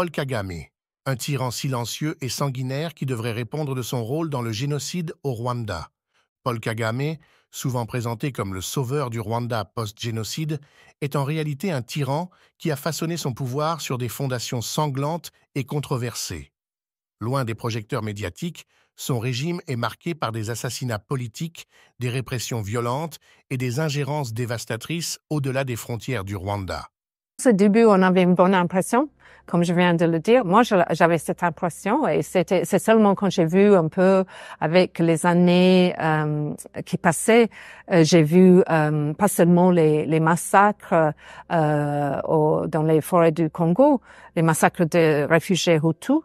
Paul Kagame, un tyran silencieux et sanguinaire qui devrait répondre de son rôle dans le génocide au Rwanda. Paul Kagame, souvent présenté comme le sauveur du Rwanda post-génocide, est en réalité un tyran qui a façonné son pouvoir sur des fondations sanglantes et controversées. Loin des projecteurs médiatiques, son régime est marqué par des assassinats politiques, des répressions violentes et des ingérences dévastatrices au-delà des frontières du Rwanda. Au début, on avait une bonne impression, comme je viens de le dire. Moi, j'avais cette impression et c'était c'est seulement quand j'ai vu un peu avec les années euh, qui passaient, euh, j'ai vu euh, pas seulement les, les massacres au, dans les forêts du Congo, les massacres de réfugiés Hutus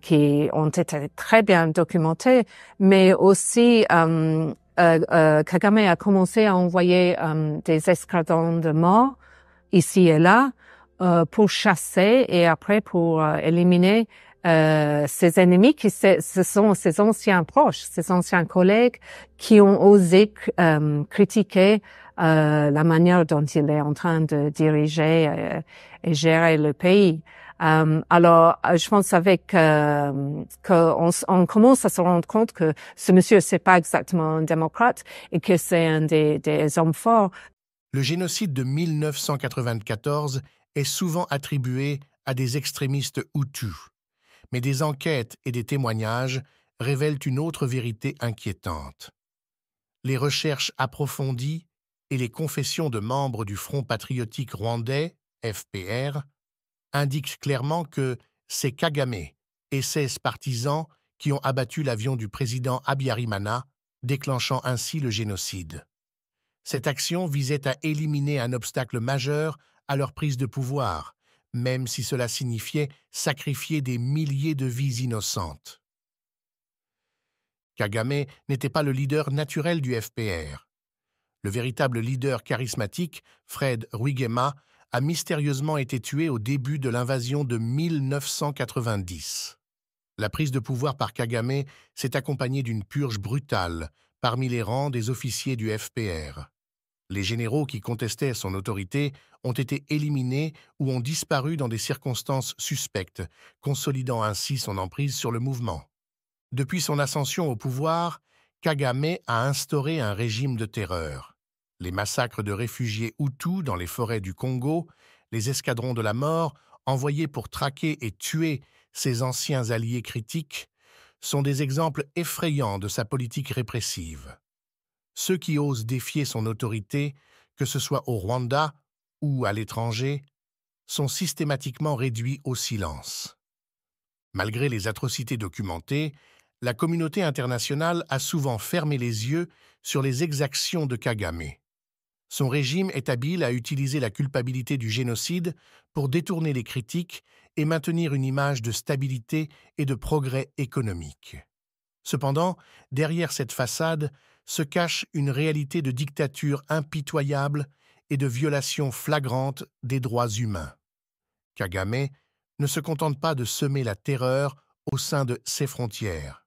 qui ont été très bien documentés, mais aussi Kagame a commencé à envoyer des escadrons de morts ici et là euh, pour chasser et après pour euh, éliminer euh, ses ennemis qui ce sont ses anciens proches, ses anciens collègues qui ont osé euh, critiquer euh, la manière dont il est en train de diriger et gérer le pays. Euh, alors, je pense avec euh, qu'on on commence à se rendre compte que ce monsieur, c'est pas exactement un démocrate et que c'est un des, des hommes forts le génocide de 1994 est souvent attribué à des extrémistes hutus, mais des enquêtes et des témoignages révèlent une autre vérité inquiétante. Les recherches approfondies et les confessions de membres du Front patriotique rwandais, FPR, indiquent clairement que c'est Kagame et ses partisans qui ont abattu l'avion du président Habyarimana, déclenchant ainsi le génocide. Cette action visait à éliminer un obstacle majeur à leur prise de pouvoir, même si cela signifiait sacrifier des milliers de vies innocentes. Kagame n'était pas le leader naturel du FPR. Le véritable leader charismatique, Fred Ruigema, a mystérieusement été tué au début de l'invasion de 1990. La prise de pouvoir par Kagame s'est accompagnée d'une purge brutale parmi les rangs des officiers du FPR. Les généraux qui contestaient son autorité ont été éliminés ou ont disparu dans des circonstances suspectes, consolidant ainsi son emprise sur le mouvement. Depuis son ascension au pouvoir, Kagame a instauré un régime de terreur. Les massacres de réfugiés hutus dans les forêts du Congo, les escadrons de la mort envoyés pour traquer et tuer ses anciens alliés critiques, sont des exemples effrayants de sa politique répressive. Ceux qui osent défier son autorité, que ce soit au Rwanda ou à l'étranger, sont systématiquement réduits au silence. Malgré les atrocités documentées, la communauté internationale a souvent fermé les yeux sur les exactions de Kagame. Son régime est habile à utiliser la culpabilité du génocide pour détourner les critiques et maintenir une image de stabilité et de progrès économique. Cependant, derrière cette façade se cache une réalité de dictature impitoyable et de violation flagrante des droits humains. Kagame ne se contente pas de semer la terreur au sein de ses frontières.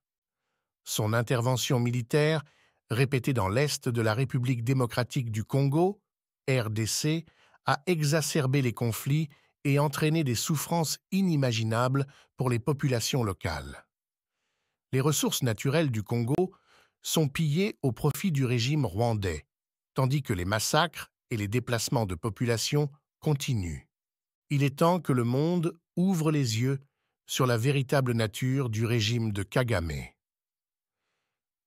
Son intervention militaire, répétée dans l'Est de la République démocratique du Congo, RDC, a exacerbé les conflits et entraîné des souffrances inimaginables pour les populations locales. Les ressources naturelles du Congo sont pillés au profit du régime rwandais, tandis que les massacres et les déplacements de population continuent. Il est temps que le monde ouvre les yeux sur la véritable nature du régime de Kagame.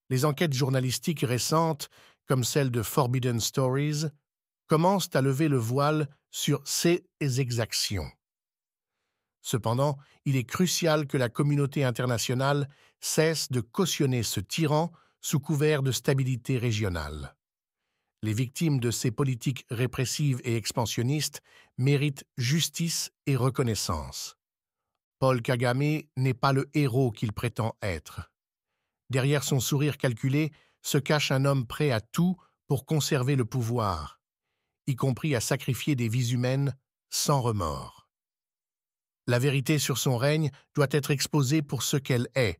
Les enquêtes journalistiques récentes, comme celle de Forbidden Stories, commencent à lever le voile sur ces exactions. Cependant, il est crucial que la communauté internationale cesse de cautionner ce tyran sous couvert de stabilité régionale. Les victimes de ces politiques répressives et expansionnistes méritent justice et reconnaissance. Paul Kagame n'est pas le héros qu'il prétend être. Derrière son sourire calculé se cache un homme prêt à tout pour conserver le pouvoir, y compris à sacrifier des vies humaines sans remords. La vérité sur son règne doit être exposée pour ce qu'elle est,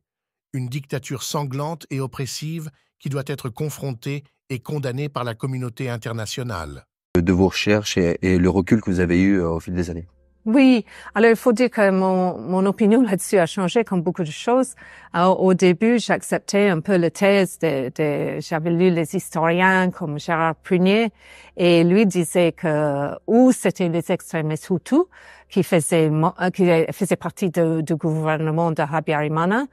une dictature sanglante et oppressive qui doit être confrontée et condamnée par la communauté internationale. De vos recherches et, le recul que vous avez eu euh, au fil des années. Oui, alors il faut dire que mon, mon opinion là-dessus a changé comme beaucoup de choses. au début, j'acceptais un peu le thèse de, j'avais lu les historiens comme Gérard Prunier et lui disait que ou c'était les extrémistes Hutus qui faisaient euh, qui faisaient partie du gouvernement de Habyarimana,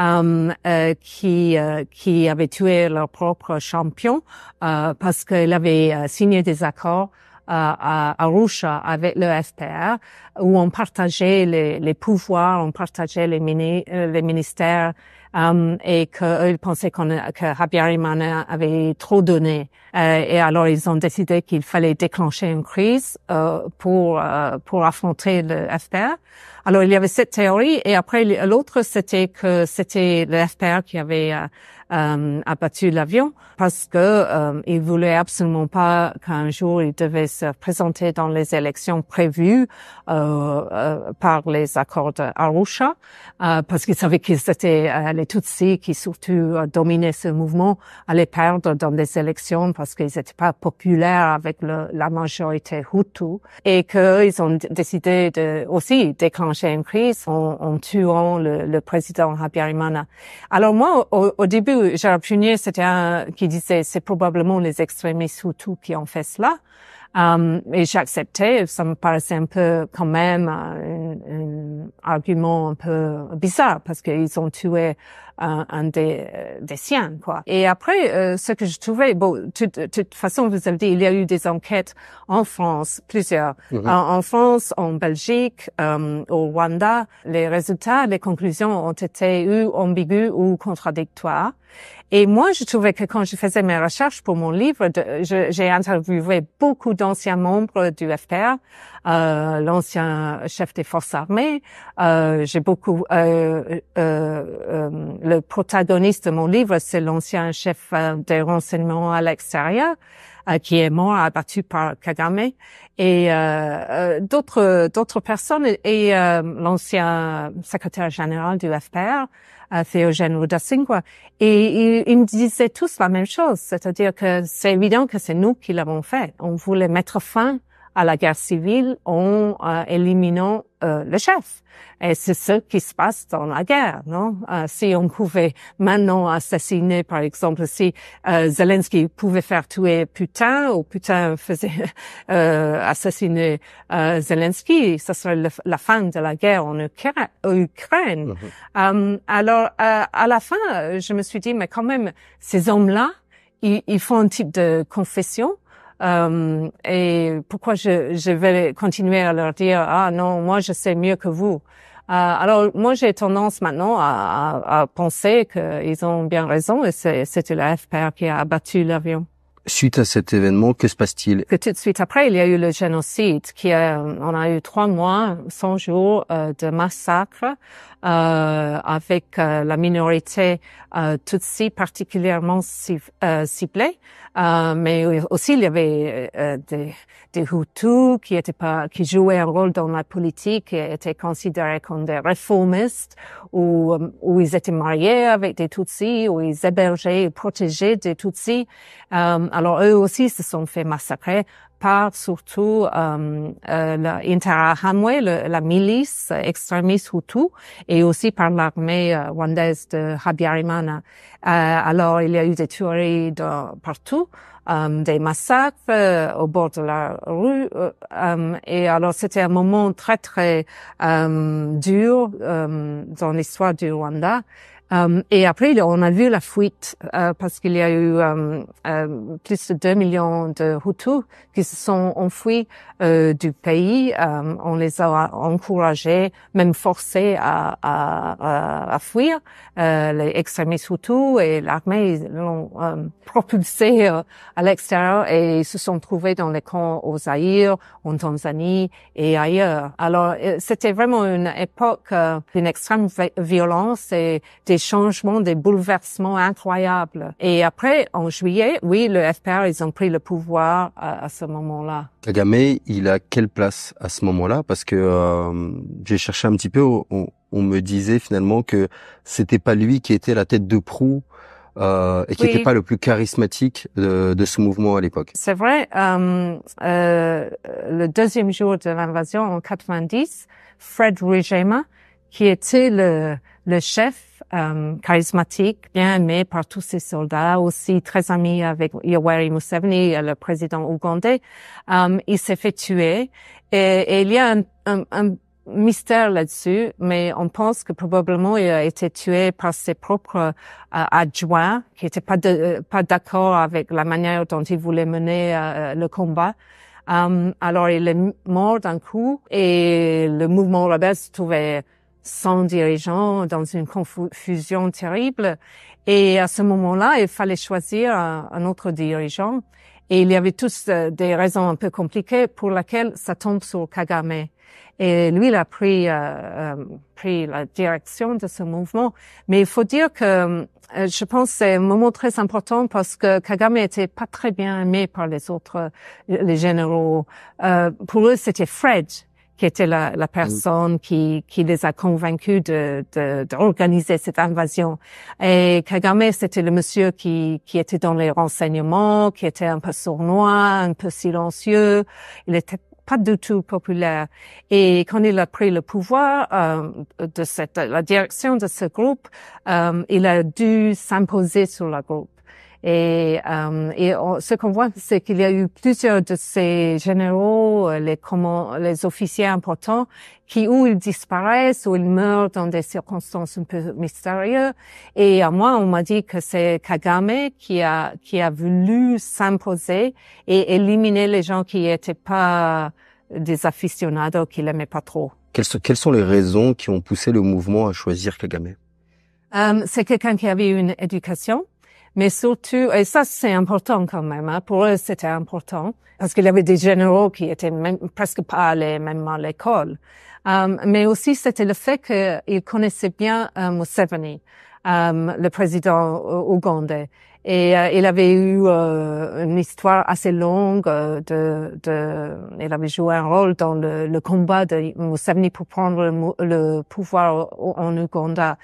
euh, euh, qui euh, qui avait tué leur propre champion euh, parce qu'il avait signé des accords à, Arusha avec le FPR, où on partageait les, les pouvoirs, on partageait les, euh, les ministères, euh, et qu'ils euh, pensaient qu'on que Javier avait trop donné. Euh, et alors, ils ont décidé qu'il fallait déclencher une crise euh, pour, pour affronter le FPR. Alors, il y avait cette théorie, et après, l'autre, c'était que c'était le FPR qui avait euh, abattu l'avion parce que euh, il voulait absolument pas qu'un jour il devait se présenter dans les élections prévues euh, euh par les accords d'Arusha euh, parce qu'ils savait que c'était euh, les Tutsis qui surtout dominaient ce mouvement allaient perdre dans des élections parce qu'ils n'étaient pas populaires avec la majorité Hutu et qu'ils ont décidé de aussi déclencher une crise en, tuant le, président Habyarimana. Alors moi au début Gérard Punier c'était un qui disait c'est probablement les extrémistes surtout qui ont fait cela. Euh, et j'acceptais, ça me paraissait un peu quand même euh, un, argument un peu bizarre parce qu'ils ont tué euh, un, euh, des, siens, quoi. Et après, ce que je trouvais, bon, de toute façon, vous avez dit, il y a eu des enquêtes en France, plusieurs, mm-hmm. en, France, en Belgique, au Rwanda. Les résultats, les conclusions ont été ou ambiguës ou contradictoires. Et moi, je trouvais que quand je faisais mes recherches pour mon livre, j'ai interviewé beaucoup d'anciens membres du FPR euh, l'ancien chef des forces armées. Euh, J'ai beaucoup. Euh, euh, le protagoniste de mon livre, c'est l'ancien chef des renseignements à l'extérieur qui est mort abattu par Kagame et d'autres d'autres personnes et l'ancien secrétaire général du FPR Théogène Rudasingwa. Et ils, me disaient tous la même chose, c'est-à-dire que c'est évident que c'est nous qui l'avons fait. On voulait mettre fin à la guerre civile en euh, éliminant euh, le chef. Et c'est ce qui se passe dans la guerre, non euh, Si on pouvait maintenant assassiner, par exemple, si euh, Zelensky pouvait faire tuer Putin ou Putin faisait assassiner Zelensky, ce serait la fin de la guerre en Ukraine. Mm-hmm. alors, à la fin, je me suis dit, mais quand même, ces hommes-là, ils font un type de confession euh, et pourquoi je, je, vais continuer à leur dire ah non moi je sais mieux que vous euh, alors moi j'ai tendance maintenant à, à, à penser qu'ils ont bien raison et c'est la FPR qui a abattu l'avion. Suite à cet événement, que se passe-t-il tout de suite après, il y a eu le génocide, qui on a eu trois mois, 100 jours euh, de massacres euh, avec euh, la minorité euh, Tutsi particulièrement ciblée, mais aussi il y avait des, des Hutus qui étaient pas, qui jouaient un rôle dans la politique et étaient considérés comme des réformistes ou où ils étaient mariés avec des Tutsis, où ils hébergeaient et protégeaient des Tutsis. alors eux aussi se sont fait massacrer par surtout euh, euh la milice extrémiste Hutu, et aussi par l'armée euh, rwandaise de Habyarimana. Euh, alors, il y a eu des tueries partout, des massacres au bord de la rue. et alors, c'était un moment très, très dur dans l'histoire du Rwanda. Um, et après, on a vu la fuite euh, parce qu'il y a eu um, euh, plus de 2 millions de Hutus qui se sont enfuis euh, du pays. Um, on les a encouragés, même forcés à, à, fuir. les extrémistes Hutus et l'armée l'ont propulsé à l'extérieur et ils se sont trouvés dans les camps au Zaïre, en Tanzanie et ailleurs. Alors, c'était vraiment une époque d'une extrême violence et des des changements, des bouleversements incroyables. Et après, en juillet, oui, le FPR, ils ont pris le pouvoir euh, à, ce moment-là. Kagame, il a quelle place à ce moment-là Parce que euh, j'ai cherché un petit peu, on, me disait finalement que c'était pas lui qui était la tête de proue euh, et qui n'était pas le plus charismatique de, ce mouvement à l'époque. C'est vrai. le deuxième jour de l'invasion en 90, Fred Rijema, qui était le, le chef euh, charismatique, bien aimé par tous ses soldats, aussi très ami avec Yoweri Museveni, euh, le président ougandais. Euh, il s'est fait tuer et, il y a un, un, mystère là-dessus, mais on pense que probablement il a été tué par ses propres euh, adjoints qui n'étaient pas euh, pas d'accord avec la manière dont il voulait mener le combat. alors il est mort d'un coup et le mouvement rebelle se trouvait sans dirigeant, dans une confusion terrible. Et à ce moment-là, il fallait choisir un, autre dirigeant. Et il y avait tous euh, des raisons un peu compliquées pour lesquelles ça tombe sur Kagame. Et lui, il a pris, euh, euh, pris la direction de ce mouvement. Mais il faut dire que je pense que c'est un moment très important parce que Kagame était pas très bien aimé par les autres, les généraux. pour eux, c'était Fred qui était la, la mm. personne qui, qui les a convaincus de, d'organiser cette invasion. Et Kagame, c'était le monsieur qui, qui était dans les renseignements, qui était un peu sournois, un peu silencieux. Il était pas du tout populaire. Et quand il a pris le pouvoir euh, de cette, la direction de ce groupe, euh, il a dû s'imposer sur le groupe. Et, euh, ce qu'on voit, c'est qu'il y a eu plusieurs de ces généraux, euh, les, les officiers importants, qui ou ils disparaissent ou ils meurent dans des circonstances un peu mystérieuses. Et à euh, moi, on m'a dit que c'est Kagame qui a qui a voulu s'imposer et éliminer les gens qui n'étaient pas des aficionados qu'il l'aimaient pas trop. Quelles sont, quelles sont les raisons qui ont poussé le mouvement à choisir Kagame euh, C'est quelqu'un qui avait une éducation mais surtout, et ça c'est important quand même, hein. pour eux c'était important, parce qu'il y avait des généraux qui étaient même, presque pas allés même à l'école. Euh, mais aussi c'était le fait qu'ils connaissaient bien euh, Museveni, euh, le président ougandais. Et il euh, avait eu euh, une histoire assez longue. Euh, de, de, il avait joué un rôle dans le, combat de Museveni pour prendre le, pouvoir en Ouganda.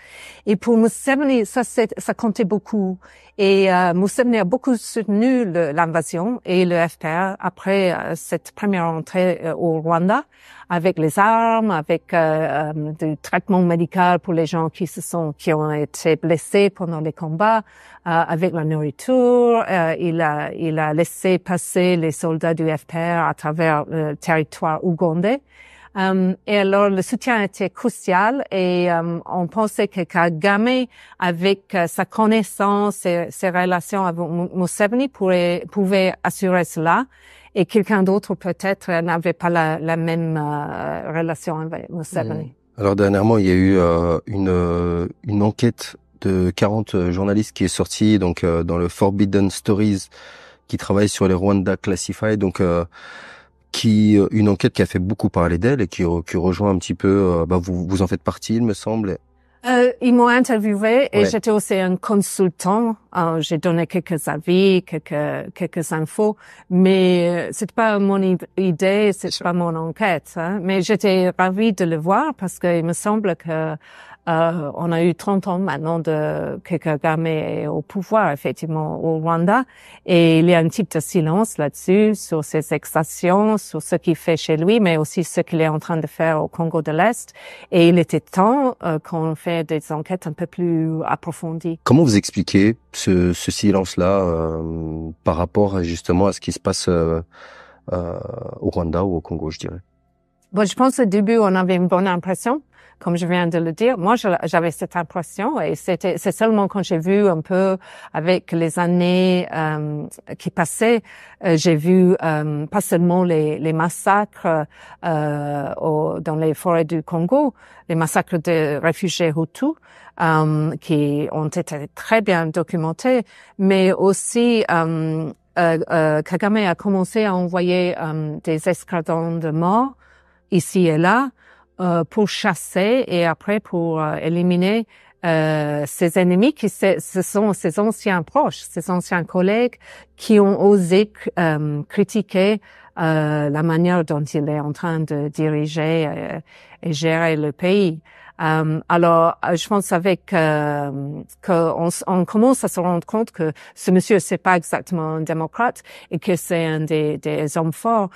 Et pour Museveni, ça, ça comptait beaucoup. Et euh, Museveni a beaucoup soutenu l'invasion et le FPR après cette première entrée au Rwanda avec les armes, avec euh, euh du traitement médical pour les gens qui se sont qui ont été blessés pendant les combats, euh, avec la nourriture. Euh, il a il a laissé passer les soldats du FPR à travers le territoire ougandais. Euh, et alors, le soutien était crucial et euh, on pensait que Kagame, avec euh, sa connaissance et ses relations avec Museveni, pourrait, pouvait assurer cela. Et quelqu'un d'autre, peut-être, n'avait pas la, même relation avec Museveni. Mmh. Alors, dernièrement, il y a eu une, une enquête de 40 journalistes qui est sortie donc, dans le Forbidden Stories qui travaille sur les Rwanda Classified. Donc, qui euh, une enquête qui a fait beaucoup parler d'elle et qui, euh, qui rejoint un petit peu. Euh, bah vous vous en faites partie, il me semble. Euh, ils m'ont interviewé et j'étais aussi un consultant. J'ai donné quelques avis, quelques quelques infos, mais c'est pas mon idée, c'est pas mon enquête. Hein. Mais j'étais ravie de le voir parce qu'il me semble que euh, on a eu 30 ans maintenant de que Kagame est au pouvoir, effectivement, au Rwanda. Et il y a un type de silence là-dessus, sur ses exactions, sur ce qu'il fait chez lui, mais aussi ce qu'il est en train de faire au Congo de l'Est. Et il était temps euh, qu'on fasse des enquêtes un peu plus approfondies. Comment vous expliquez ce, silence-là euh, par rapport justement à ce qui se passe au Rwanda ou au Congo, je dirais Bon, je pense au début, on avait une bonne impression comme je viens de le dire, moi j'avais cette impression et c'était c'est seulement quand j'ai vu un peu avec les années euh, qui passaient, euh, j'ai vu euh, pas seulement les, les massacres au, dans les forêts du Congo, les massacres de réfugiés Hutus qui ont été très bien documentés, mais aussi Kagame a commencé à envoyer des escadrons de morts ici et là euh, pour chasser et après pour euh, éliminer euh, ennemis qui ce sont ses anciens proches, ses anciens collègues qui ont osé euh, critiquer euh, la manière dont il est en train de diriger euh, et gérer le pays. alors, je pense avec qu'on on commence à se rendre compte que ce monsieur c'est pas exactement un démocrate et que c'est un des, des hommes forts